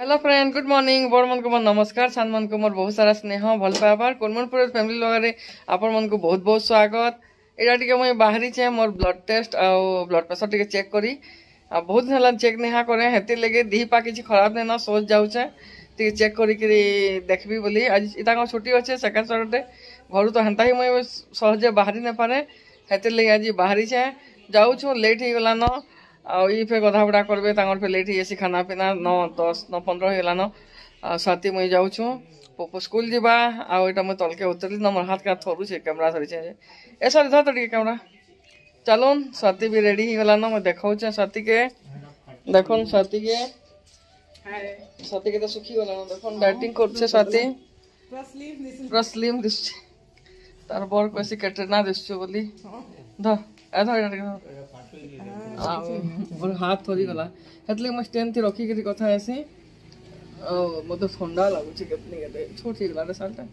hello friend good morning बड़ को मोर नमस्कार सान मन को मोर बहुत सारा स्नेह भल पाइबार कोनमन पुर फैमिली लगे आपण मन को बहुत बहुत स्वागत यहाँ टी मुझे बाहरी छे मोर ब्लड टेस्ट आउ ब्लड प्रेसर टी चेक कर बहुत दिन है चेक नहीं करे हेती लगे दीपा कि खराब नहीं ना सोच जाऊे चेक कर देखी बोली आज इतना छुट्टी अच्छे सेकेंड सटरडे घर तो हेन्ता ही मुझे सहजे बाहरी ना पारे हेती लगे आज बाहरी छे जाऊँ लेट हो गलान आई आफे गधाभुड़ा करेंगे तर फिर ये खाना पिना नौ दस नौ पंद्रह होगा न स्वाति मुई जाऊ पोपो स्कूल जीवा आईटा मुझे तल्के उतर न मोर हाथ क्या थरु कैमेरा धरीचे ए सर धर तो कैमेरा चलन स्वाति भी रेडी गला न मुझे देखा स्वाति के देख स्वाति के स्वाति के सुखी गलान देख बैटिंग कर स्वाति तार बर कैसे कैटरीना दिशु बोली धर ए ଆଉ ହାତ ଥରିଗଲା ହେଥିଲାଗି ମୁଇଁ ଷ୍ଟେନ୍ଥି ରଖିକିରି କଥା ହେସି ଆଉ ମୋତେ ଥଣ୍ଡା ଲାଗୁଛି କେତେ କେତେ ଛୋଟ ହେଇଗଲା ଶାଲ୍ଟା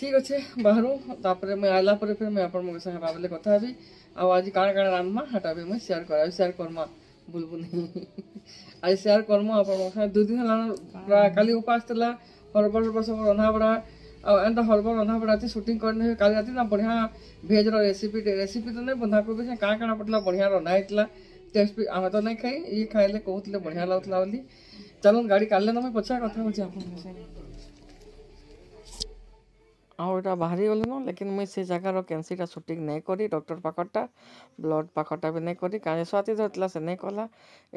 ଠିକ୍ ଅଛେ ବାହାରୁ ତାପରେ ମୁଇଁ ଆଇଲା ପରେ ଫେର୍ ମୁଇଁ ଆପଣଙ୍କ ସାଙ୍ଗେ ଭାବିଲେ କଥା ହେବି ଆଉ ଆଜି କାଣା କାଣା ରାନ୍ଧମା ହେଟା ବି ମୁଇଁ ସେୟାର କରାବି ସେୟାର କର୍ମା ବୁଲବୁନି ଆଜି ସେୟାର କର୍ମା ଆପଣଙ୍କ ସାଙ୍ଗେ ଦୁଇ ଦିନ ହେଲା ପୁରା କାଲି ଉପାସ ଥିଲା ହରବର ସବୁ ରନ୍ଧାବଢ଼ା ଆଉ ଏନ୍ତା ହଲବର ରନ୍ଧାବଢ଼ା ଅଛି ସୁଟିଂ କରିନେଇ କାଲି ରାତି ନା ବଢ଼ିଆ ଭେଜ୍ର ରେସିପିଟେ ରେସିପି ତ ନାଇଁ ବନ୍ଧାକୋବି ଯେ କାଣା କାଣା ପଡ଼ିଥିଲା ବଢ଼ିଆ ରନ୍ଧା ହେଇଥିଲା ଟେଷ୍ଟ ବି ଆମେ ତ ନାଇଁ ଖାଇ ଇଏ ଖାଇଲେ କହୁଥିଲେ ବଢ଼ିଆ ଲାଗୁଥିଲା ବୋଲି ଚାଲୁନ୍ ଗାଡ଼ି କାଢ଼ିଲେ ତମେ ପଛା କଥା ହେଉଛି ଆପଣଙ୍କ ସାଙ୍ଗେ ଆଉ ଏଇଟା ବାହାରି ଗଲେନ ଲେକିନ୍ ମୁଇଁ ସେ ଜାଗାର କେନ୍ସିଟା ସୁଟିଂ ନାଇଁ କରି ଡକ୍ଟର ପାଖରଟା ବ୍ଲଡ଼ ପାଖରଟା ବି ନାଇଁ କରି କାଳେ ସ୍ୱାତି ଧରିଥିଲା ସେ ନାଇଁ କଲା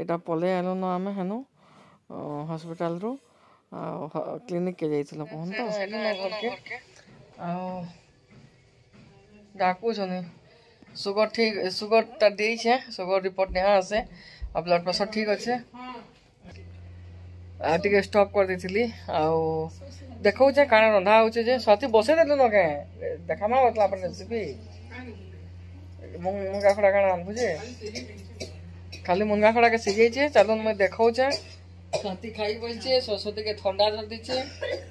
ଏଇଟା ପଲେଇ ଆଇଲୁନ ଆମେ ହେନୁ ହସ୍ପିଟାଲରୁ କ୍ଲିନିକ୍କେ ଯାଇଥିଲା କୁହନ୍ତୁ ଘରକେ ଆଉ ଡାକୁଛନ୍ତି ସୁଗର ଠିକ୍ ସୁଗରଟା ଦେଇଛେ ସୁଗର ରିପୋର୍ଟ ନିଆ ଆସେ ଆଉ ବ୍ଲଡ଼ ପ୍ରେସର ଠିକ୍ ଅଛେ ଆଉ ଟିକେ ଷ୍ଟପ୍ କରିଦେଇଥିଲି ଆଉ ଦେଖଉଛେ କାଣା ରନ୍ଧା ହଉଛେ ଯେ ସାଥି ବସେଇ ଦେଲୁ ନ କେଁ ଦେଖାମା କରିଥିଲା ଆପଣ ରେସିପି ମୁନଗା ଖଡ଼ା କାଣା ଆନବୁ ଯେ ଖାଲି ମୁନଗା ଖଡ଼ାକେ ସିଝେଇଛେ ଚାଲୁନ୍ ମୁଇଁ ଦେଖଉଛେ খাঁতি খাই বলছে শ্বশুর থেকে ঠান্ডা ধর দিচ্ছে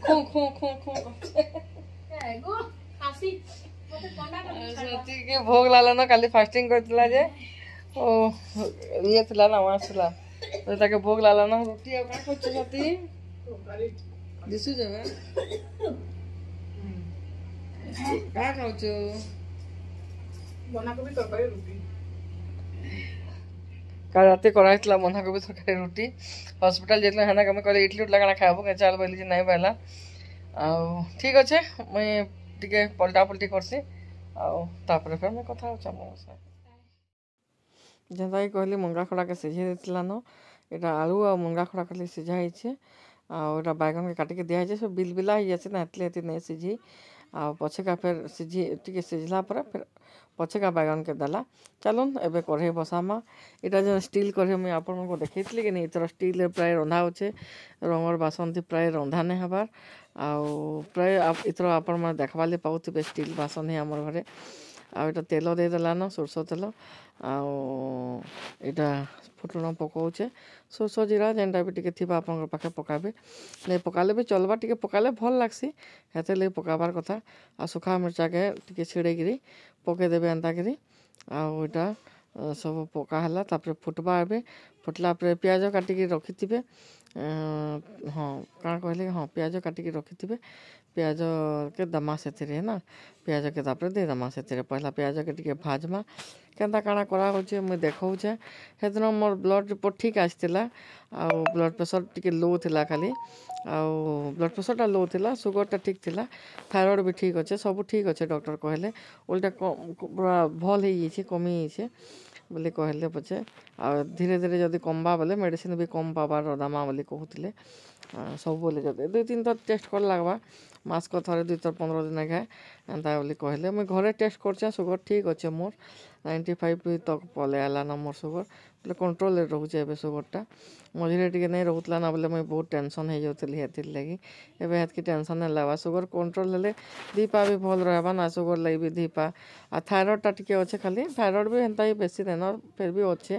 খো খো খো খো সতীকে ভোগ লাগানো কালি ফাস্টিং করছিল যে ও ইয়ে লা না আমার লা তাকে ভোগ লাগানো রুটি করছে যাবে কা খাওছ তরকারি রুটি કાલ રાતે કરાય એટલા મના કોઈ તરકારી રોટી ହସ୍ପିଟାଲ ଯାଇଥିଲା ହେନା ଆମେ କହିଲେ ଇଟଲି ଉଠିଲା କାଣା ଖାଇବ କାଇଁ ଚାଲ ବୋଇଲି ଯେ ନାଇଁ ପାଇଲା ଆଉ ଠିକ୍ ଅଛେ ମୁଇଁ ଟିକେ ପଲଟା ପଲଟି କର୍ସି ଆଉ ତାପରେ ଫେର୍ ମୁଇଁ କଥା ହଉଛେ ମୋ ସାଙ୍ଗେ ଯେନ୍ତାକି କହିଲି ମୁଙ୍ଗା ଖଡ଼ାକେ ସିଝେଇ ଦେଇଥିଲାନ ଏଇଟା ଆଳୁ ଆଉ ମୁଙ୍ଗା ଖଡ଼ା ଖାଲି ସିଝା ହେଇଛେ ଆଉ ଏଇଟା ବାଇଗଣକେ କାଟିକି ଦିଆହେଇଛେ ସବୁ ବିଲ୍ ବିଲା ହେଇଯାଇଛେ ନା ହେତିଲେ ହେତି ନେଇ ସିଝେଇ ଆଉ ପଛେକା ଫେର୍ ସିଝି ଟିକେ ସିଝିଲା ପରେ ଫେର୍ ପଛେକା ବାଇଗନ୍କେ ଦେଲା ଚାଲୁନ୍ ଏବେ କଢ଼େଇ ବସାମା ଇଟା ଯେନ୍ ଷ୍ଟିଲ୍ କଢ଼େଇ ମୁଇଁ ଆପଣଙ୍କୁ ଦେଖେଇଥିଲି କି ନି ଇଥର ଷ୍ଟିଲ୍ରେ ପ୍ରାୟ ରନ୍ଧା ହଉଛେ ରଙ୍ଗର ବାସନ୍ତି ପ୍ରାୟ ରନ୍ଧା ନାଇଁ ହେବାର୍ ଆଉ ପ୍ରାୟ ଇଥର ଆପଣମାନେ ଦେଖ୍ବାର୍ ଲାଗି ପାଉଥିବେ ଷ୍ଟିଲ୍ ବାସନ୍ ହିଁ ଆମର୍ ଘରେ ଆଉ ଏଇଟା ତେଲ ଦେଇଦେଲାନ ସୋରିଷ ତେଲ ଆଉ ଏଇଟା ଫୁଟଣ ପକଉଛେ ସୋରିଷ ଜିରା ଯେନ୍ଟା ବି ଟିକେ ଥିବା ଆପଣଙ୍କର ପାଖେ ପକାବେ ନାଇଁ ପକାଲେ ବି ଚଲ୍ବା ଟିକେ ପକାଲେ ଭଲ୍ ଲାଗ୍ସି ହେଥିର୍ ପକାବାର୍ କଥା ଆଉ ଶୁଖା ମିର୍ଚାକେ ଟିକେ ଛିଡ଼େଇକିରି ପକେଇଦେବେ ଏନ୍ତାକିରି ଆଉ ଏଇଟା ସବୁ ପକା ହେଲା ତାପରେ ଫୁଟ୍ବା ଏବେ ଫୁଟ୍ଲା ପରେ ପିଆଜ କାଟିକି ରଖିଥିବେ ହଁ କାଣା କହିଲେ ହଁ ପିଆଜ କାଟିକି ରଖିଥିବେ ପିଆଜକେ ଦେମା ସେଥିରେ ନା ପିଆଜକେ ତା'ପରେ ଦେଇଦେମା ସେଥିରେ ପହିଲା ପିଆଜକେ ଟିକେ ଭାଜ୍ମା କେନ୍ତା କାଣା କରାହେଉଛେ ମୁଇଁ ଦେଖଉଛେ ହେଦିନ ମୋର ବ୍ଲଡ଼ ରିପୋର୍ଟ ଠିକ୍ ଆସିଥିଲା ଆଉ ବ୍ଲଡ଼ ପ୍ରେସର ଟିକେ ଲୋ ଥିଲା ଖାଲି ଆଉ ବ୍ଲଡ଼ ପ୍ରେସରଟା ଲୋ ଥିଲା ସୁଗରଟା ଠିକ୍ ଥିଲା ଥାଇରଏଡ଼ ବି ଠିକ୍ ଅଛେ ସବୁ ଠିକ୍ ଅଛେ ଡକ୍ଟର କହିଲେ ଓଲ୍ଟା ପୁରା ଭଲ୍ ହେଇଯାଇଛେ କମିଯାଇଛେ ବୋଲି କହିଲେ ପଛେ ଆଉ ଧୀରେ ଧୀରେ ଯଦି କମ୍ବା ବୋଲେ ମେଡ଼ିସିନ୍ ବି କମ୍ ପାବାର୍ ରଦାମା ବୋଲି କହୁଥିଲେ ସବୁ ବୋଲି ଯଦି ଦୁଇ ତିନି ଥର ଟେଷ୍ଟ କରି ଲାଗ୍ବା ମାସକ ଥରେ ଦୁଇ ଥର ପନ୍ଦର ଦିନ ଏକା ଏନ୍ତା ବୋଲି କହିଲେ ମୁଇଁ ଘରେ ଟେଷ୍ଟ କରିଛେଁ ସୁଗର ଠିକ୍ ଅଛେ ମୋର ନାଇଣ୍ଟି ଫାଇଭ୍ ତକ୍ ପଲେଇ ଆଇଲାନ ମୋର ସୁଗର ବୋଲେ କଣ୍ଟ୍ରୋଲରେ ରହୁଛେ ଏବେ ସୁଗରଟା ମଝିରେ ଟିକେ ନାଇଁ ରହୁଥିଲା ନା ବୋଲେ ମୁଇଁ ବହୁତ ଟେନସନ୍ ହେଇଯାଉଥିଲି ହେଥିର୍ ଲାଗି ଏବେ ହେତ୍କି ଟେନସନ୍ ନାଇଁ ଲାଗ୍ବା ସୁଗର କଣ୍ଟ୍ରୋଲ ହେଲେ ଦିପା ବି ଭଲ ରହିବା ନା ସୁଗର ଲାଗି ବି ଦିପା ଆଉ ଥାଇରଏଡ଼ଟା ଟିକେ ଅଛେ ଖାଲି ଥାଇରଏଡ଼ ବି ହେନ୍ତା ବି ବେଶୀ ନାଇଁନ ଫେର୍ ବି ଅଛେ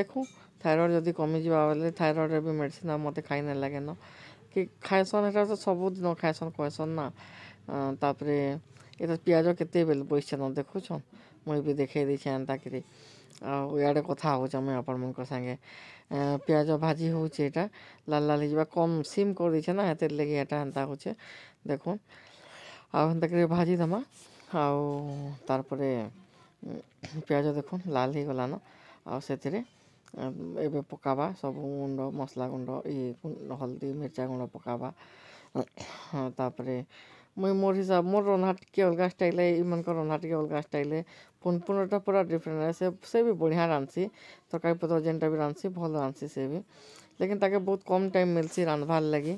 ଦେଖୁଁ ଥାଇରଏଡ଼୍ ଯଦି କମିଯିବା ବୋଲେ ଥାଇରଏଡ଼୍ରେ ବି ମେଡ଼ିସିନ୍ ଆଉ ମୋତେ ଖାଇ ନାଇଁ ଲାଗେନ କି ଖାଏସନ୍ ହେଟା ତ ସବୁଦିନ ଖାଏସନ୍ କହେସନ୍ ନା ତାପରେ ଏଇଟା ପିଆଜ କେତେବେଲେ ବସିଛେନ ଦେଖୁଛନ୍ ମୁଇଁ ବି ଦେଖେଇ ଦେଇଛେ ଏନ୍ତାକିରି ଆଉ ଇଆଡ଼େ କଥା ହଉଛେ ମୁଇଁ ଆପଣମାନଙ୍କ ସାଙ୍ଗେ ପିଆଜ ଭାଜି ହଉଛେ ଏଇଟା ଲାଲ ଲାଲ ହେଇଯିବା କମ୍ ସିମ୍ କରିଦେଇଛେ ନା ହେତିର୍ ଲାଗି ଏଇଟା ହେନ୍ତା ହେଉଛେ ଦେଖୁନ୍ ଆଉ ହେନ୍ତାକିରି ଭାଜି ଦେମା ଆଉ ତାର୍ପରେ ପିଆଜ ଦେଖୁନ୍ ଲାଲ ହେଇଗଲାନ ଆଉ ସେଥିରେ ଏବେ ପକାବା ସବୁ ଗୁଣ୍ଡ ମସଲା ଗୁଣ୍ଡ ଇ ହଳଦୀ ମିର୍ଚା ଗୁଣ୍ଡ ପକାବା ତାପରେ ମୁଇଁ ମୋର ହିସାବ ମୋର ରନ୍ଧା ଟିକେ ଅଲଗା ଷ୍ଟାଇଲ୍ ଏମାନଙ୍କ ରନ୍ଧା ଟିକେ ଅଲଗା ଷ୍ଟାଇଲ୍ ପୁନପୁନଟା ପୁରା ଡିଫରେଣ୍ଟ ସେ ସେ ବି ବଢ଼ିଆ ରାନ୍ଧସି ତରକାରୀ ପତ୍ର ଯେନ୍ଟା ବି ରାନ୍ଧସି ଭଲ ରାନ୍ଧସି ସେ ବି ଲେକିନ୍ ତାକେ ବହୁତ କମ୍ ଟାଇମ୍ ମିଲ୍ସି ରାନ୍ଧବାର୍ ଲାଗି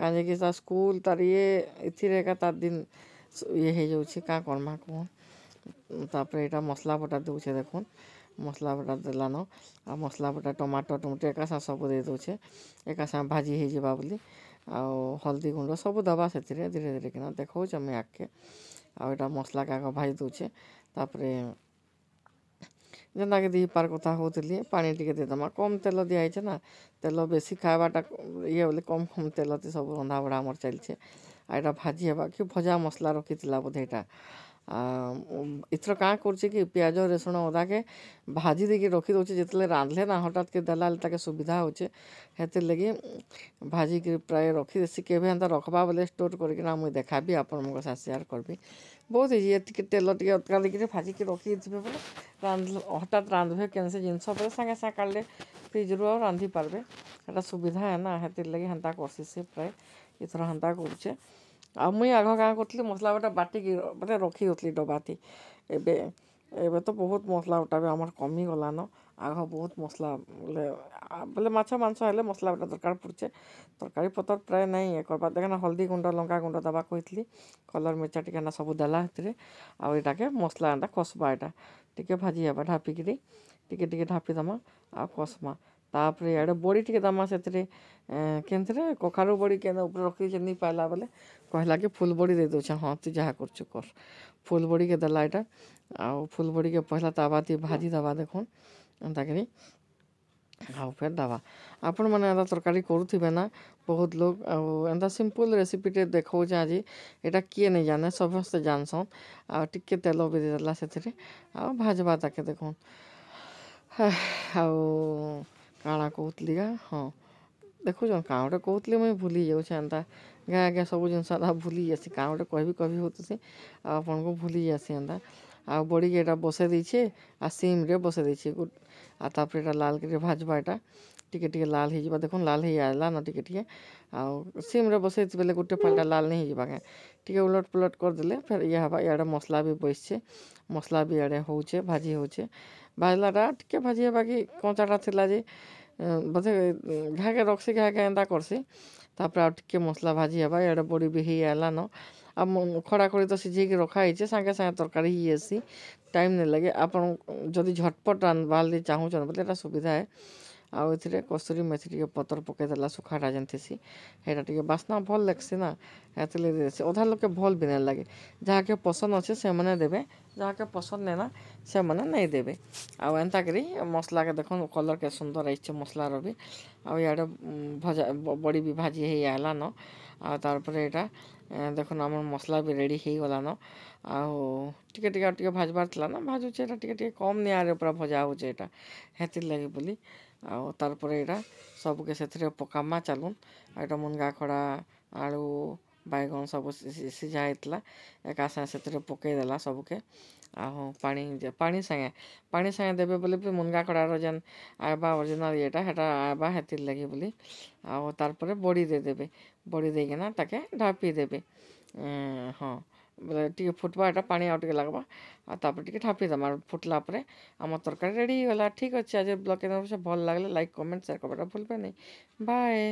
କାହିଁକି ତା ସ୍କୁଲ୍ ତାର ଇଏ ଏଥିରେ ଏକା ତାର ଦିନ ଇଏ ହେଇଯାଉଛି କାଁ କର୍ମା କୁହନ୍ ତାପରେ ଏଇଟା ମସଲା ବଟା ଦେଉଛେ ଦେଖୁନ୍ ମସଲା ବଟା ଦେଲାନ ଆଉ ମସଲା ବଟା ଟମାଟୋ ଟମାଟୋ ଏକା ସାଙ୍ଗେ ସବୁ ଦେଇଦେଉଛେ ଏକା ସାଙ୍ଗେ ଭାଜି ହେଇଯିବା ବୋଲି ଆଉ ହଳଦୀ ଗୁଣ୍ଡ ସବୁ ଦେବା ସେଥିରେ ଧୀରେ ଧୀରେ କିନା ଦେଖାଉଛେ ଆମେ ଆଗକେ ଆଉ ଏଇଟା ମସଲାକେ ଆଗ ଭାଜି ଦେଉଛେ ତାପରେ ଯେନ୍ତାକି ଦୁଇ ପାର୍ କଥା ହେଉଥିଲି ପାଣି ଟିକେ ଦେଇଦେମା କମ୍ ତେଲ ଦିଆହେଇଛେ ନା ତେଲ ବେଶୀ ଖାଇବାଟା ଇଏ ବୋଲି କମ୍ କମ୍ ତେଲତି ସବୁ ରନ୍ଧାବଢ଼ା ଆମର ଚାଲିଛେ ଆଉ ଏଇଟା ଭାଜି ହେବା କି ଭଜା ମସଲା ରଖିଥିଲା ବୋଧେ ଏଇଟା ଏଥର କାଁ କରୁଛି କି ପିଆଜ ରସୁଣ ଅଦାକେ ଭାଜି ଦେଇକି ରଖିଦେଉଛି ଯେତେବେଳେ ରାନ୍ଧଲେ ନା ହଠାତ୍ କି ଦେଲା ବେଲେ ତାକେ ସୁବିଧା ହଉଛେ ହେଥିର୍ ଲାଗି ଭାଜିକିରି ପ୍ରାୟ ରଖିଦେସି କେବେ ହେନ୍ତା ରଖ୍ବା ବେଲେ ଷ୍ଟୋର୍ କରିକିନା ମୁଇଁ ଦେଖାବି ଆପଣମାନଙ୍କ ସାଙ୍ଗେ ସେୟାର୍ କରିବି ବହୁତ ଇଜି ଏତିକି ତେଲ ଟିକେ ଅଟକା ଦେଇକିରି ଭାଜିକି ରଖିଥିବେ ବୋଲେ ରାନ୍ଧ ହଠାତ୍ ରାନ୍ଧିବେ କେନ୍ସି ଜିନିଷ ବୋଲେ ସାଙ୍ଗେ ସାଙ୍ଗେ କାଢ଼ିଲେ ଫ୍ରିଜ୍ରୁ ଆଉ ରାନ୍ଧି ପାରବେ ହେଟା ସୁବିଧା ଏ ନା ହେଥିର୍ ଲାଗି ହେନ୍ତା କର୍ସି ସେ ପ୍ରାୟ ଏଥର ହେନ୍ତା କରୁଛେ ଆଉ ମୁଇଁ ଆଗ କାଁ କରୁଥିଲି ମସଲା ବଟା ବାଟିକି ମାନେ ଦେଉଥିଲି ଡବାଥି ଏବେ ଏବେ ତ ବହୁତ ମସଲା ବଟା ବି ଆମର କମିଗଲାନ ଆଗ ବହୁତ ମସଲା ବୋଲେ ବୋଲେ ମାଛ ମାଂସ ହେଲେ ମସଲା ବଟା ଦରକାର ପଡ଼ୁଛେ ତରକାରୀ ପତର ପ୍ରାୟ ନାଇଁ ଇଏ କର୍ବା ଦେଖେନା ହଳଦୀ ଗୁଣ୍ଡ ଲଙ୍କା ଗୁଣ୍ଡ ଦେବା କହିଥିଲି କଲର୍ ମିର୍ଚା ଟିକେ ଏନ୍ତା ସବୁ ଦେଲା ସେଥିରେ ଆଉ ଏଇଟାକେ ମସଲା ଏନ୍ତା କଷବା ଏଇଟା ଟିକେ ଭାଜି ହେବା ଢାପିକିରି ଟିକେ ଟିକେ ଢାପି ଦେମା ଆଉ କଷମା ତା'ପରେ ଇଆଡ଼େ ବଡ଼ି ଟିକେ ଦେମା ସେଥିରେ କେନ୍ଥିରେ କଖାରୁ ବଡ଼ି କେନେ ଉପରେ ରଖିଛେ ନେଇ ପାଇଲା ବେଲେ କହିଲା କି ଫୁଲ୍ ବଡ଼ି ଦେଇ ଦଉଛେଁ ହଁ ତୁ ଯାହା କରୁଛୁ କର ଫୁଲ୍ ବଡ଼ିକେ ଦେଲା ଇଟା ଆଉ ଫୁଲ୍ ବଡ଼ିକେ ପହିଲା ତାୱାତି ଭାଜି ଦେବା ଦେଖୁନ୍ ଏନ୍ତାକରି ଆଉ ଫେର୍ ଦେବା ଆପଣମାନେ ଏନ୍ତା ତରକାରୀ କରୁଥିବେ ନା ବହୁତ ଲୋକ ଆଉ ଏନ୍ତା ସିମ୍ପଲ୍ ରେସିପିଟେ ଦେଖଉଛେଁ ଆଜି ଏଇଟା କିଏ ନେଇ ଜାନେ ସମସ୍ତେ ଜାନସନ୍ ଆଉ ଟିକେ ତେଲ ବି ଦେଇଦେଲା ସେଥିରେ ଆଉ ଭାଜବା ତାକେ ଦେଖୁନ୍ ଆଉ କାଣା କହୁଥିଲି ଗା ହଁ ଦେଖୁଛନ୍ କାଣା ଗୋଟେ କହୁଥିଲି ମୁଇଁ ଭୁଲି ଯାଉଛେ ଏନ୍ତା ଆଜ୍ଞା ଆଜ୍ଞା ସବୁ ଜିନିଷ ଏନ୍ତା ଭୁଲି ଯାଏସି କାଣା ଗୋଟେ କହିବି କହିବି ହଉଥିସି ଆଉ ଆପଣଙ୍କୁ ଭୁଲି ଯାଏସି ଏନ୍ତା ଆଉ ବଡ଼ିକି ଏଇଟା ବସେଇ ଦେଇଛେ ଆଉ ସିମ୍ରେ ବସେଇ ଦେଇଛେ ଆଉ ତାପରେ ଏଇଟା ଲାଲ କରି ଭାଜବା ଏଇଟା ଟିକେ ଟିକେ ଲାଲ ହେଇଯିବା ଦେଖୁନ୍ ଲାଲ ହେଇ ଆଇଲା ନ ଟିକେ ଟିକେ ଆଉ ସିମ୍ରେ ବସେଇଛି ବେଲେ ଗୋଟେ ପାଲଟା ଲାଲ ନେଇ ହେଇଯିବା କାଁ ଟିକେ ଉଲଟ ପୁଲଟ କରିଦେଲେ ଫେର୍ ଇଏ ହେବା ଇଆଡ଼େ ମସଲା ବି ବସିଛେ ମସଲା ବି ଇଆଡ଼େ ହଉଛେ ଭାଜି ହଉଛେ ଭାଜିଲାଟା ଟିକେ ଭାଜି ହେବା କି କଞ୍ଚାଟା ଥିଲା ଯେ ବୋଧେ ଘାକେ ରଖ୍ସି ଘାକେ ଏନ୍ତା କର୍ସି ତାପରେ ଆଉ ଟିକେ ମସଲା ଭାଜି ହେବା ଇଆଡ଼େ ବଡ଼ି ବି ହେଇ ଆଇଲାନ ଆଉ ଖଡ଼ା ଖଡ଼ି ତ ସିଝେଇକି ରଖାହେଇଛେ ସାଙ୍ଗେ ସାଙ୍ଗେ ତରକାରୀ ହେଇଯାଇସି ଟାଇମ୍ ନାଇଁ ଲାଗେ ଆପଣ ଯଦି ଝଟ୍ପଟ୍ ରାନ୍ଧ୍ବାର୍ ଲାଗି ଚାହୁଁଛନ୍ ବୋଲେ ଏଇଟା ସୁବିଧା ଏ ଆଉ ଏଥିରେ କସ୍ତୁରୀ ମେଥି ଟିକେ ପତର ପକେଇଦେଲା ଶୁଖାଟା ଯେନ୍ ଥିସି ହେଇଟା ଟିକେ ବାସ୍ନା ଭଲ୍ ଲାଗ୍ସି ନା ହେଥିର୍ଲାଗି ଦେସି ଅଧା ଲୋକେ ଭଲ୍ ବି ନାଇଁ ଲାଗେ ଯାହାକେ ପସନ୍ଦ ଅଛେ ସେମାନେ ଦେବେ ଯାହାକେ ପସନ୍ଦ ନାଇଁନା ସେମାନେ ନାଇଁ ଦେବେ ଆଉ ଏନ୍ତାକରି ମସଲାକେ ଦେଖୁନ୍ କଲର୍ କେତେ ସୁନ୍ଦର ଆଇଛେ ମସଲାର ବି ଆଉ ଇଆଡ଼େ ଭଜା ବଡ଼ି ବି ଭାଜି ହେଇ ଆଏଲାନ ଆଉ ତାର୍ ପରେ ଏଇଟା ଦେଖୁନ ଆମର ମସଲା ବି ରେଡ଼ି ହେଇଗଲାନ ଆଉ ଟିକେ ଟିକେ ଆଉ ଟିକେ ଭାଜବାର ଥିଲା ନା ଭାଜୁଛେ ଏଇଟା ଟିକେ ଟିକେ କମ୍ ନିଆଁରେ ପୁରା ଭଜା ହଉଛେ ଏଇଟା ହେଥିର୍ ଲାଗି ବୋଲି ଆଉ ତାର୍ ପରେ ଏଇଟା ସବୁକେ ସେଥିରେ ପକାମା ଚାଲୁନ୍ ଆଉ ଏଇଟା ମୁନଗା ଖଡ଼ା ଆଳୁ बैग सब सीझा होता एक से पकईदेला सबके आगे पा सागे देवे बोले भी मुनगा कड़ार जेन आएबा ओरजिनाल ये हेटा आएबा हेतिर लगे बोली आओ तार बड़ी दे देबे बड़ी देना ताके ढापी देबे हाँ बोले टे फुटवा एटा पानी आउट लगवा आ तापर टिके फुटला परे आम तरकारी रेडीगला ठीक अच्छे आज ब्लॉग के भल लगे लाइक कमेंट शेयर करबा भूलबे नै बाय